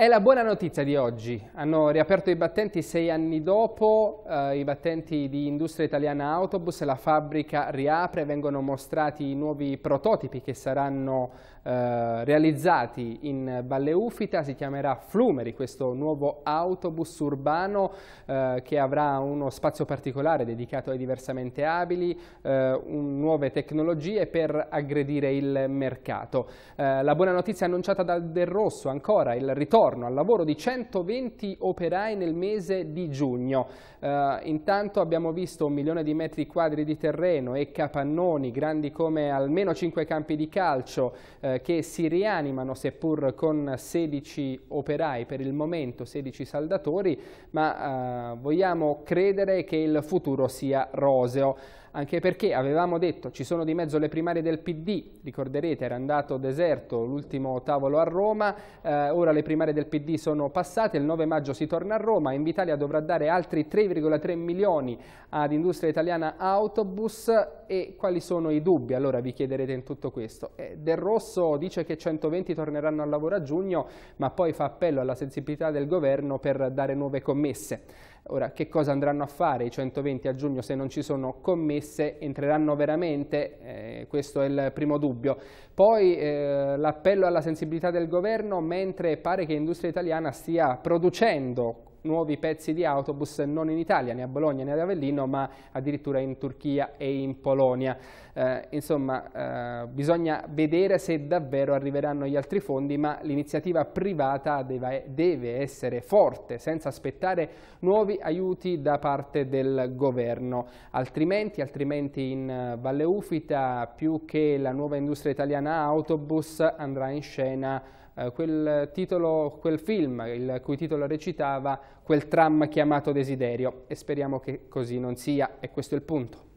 È la buona notizia di oggi. Hanno riaperto i battenti sei anni dopo, eh, i battenti di Industria Italiana Autobus, la fabbrica riapre, vengono mostrati i nuovi prototipi che saranno eh, realizzati in Valle Ufita, si chiamerà Flumeri, questo nuovo autobus urbano eh, che avrà uno spazio particolare dedicato ai diversamente abili, eh, nuove tecnologie per aggredire il mercato. Eh, la buona notizia annunciata da Del Rosso ancora, il ritorno ritorno al lavoro di 120 operai nel mese di giugno. Eh, intanto abbiamo visto un milione di metri quadri di terreno e capannoni grandi come almeno 5 campi di calcio eh, che si rianimano seppur con 16 operai per il momento, 16 saldatori, ma eh, vogliamo credere che il futuro sia roseo anche perché avevamo detto ci sono di mezzo le primarie del PD, ricorderete era andato deserto l'ultimo tavolo a Roma, eh, ora le primarie del PD del PD sono passate, il 9 maggio si torna a Roma, Invitalia dovrà dare altri 3,3 milioni ad Industria Italiana Autobus e quali sono i dubbi? Allora vi chiederete in tutto questo. Eh, del Rosso dice che 120 torneranno al lavoro a giugno ma poi fa appello alla sensibilità del governo per dare nuove commesse. Ora, che cosa andranno a fare i 120 a giugno se non ci sono commesse? Entreranno veramente? Eh, questo è il primo dubbio. Poi eh, l'appello alla sensibilità del governo, mentre pare che l'industria italiana stia producendo nuovi pezzi di autobus non in Italia, né a Bologna né ad Avellino, ma addirittura in Turchia e in Polonia. Eh, insomma, eh, bisogna vedere se davvero arriveranno gli altri fondi, ma l'iniziativa privata deve, deve essere forte, senza aspettare nuovi aiuti da parte del governo. Altrimenti, altrimenti in eh, Valle Ufita, più che la nuova industria italiana autobus andrà in scena eh, quel, titolo, quel film il cui titolo recitava quel tram chiamato Desiderio e speriamo che così non sia e questo è il punto.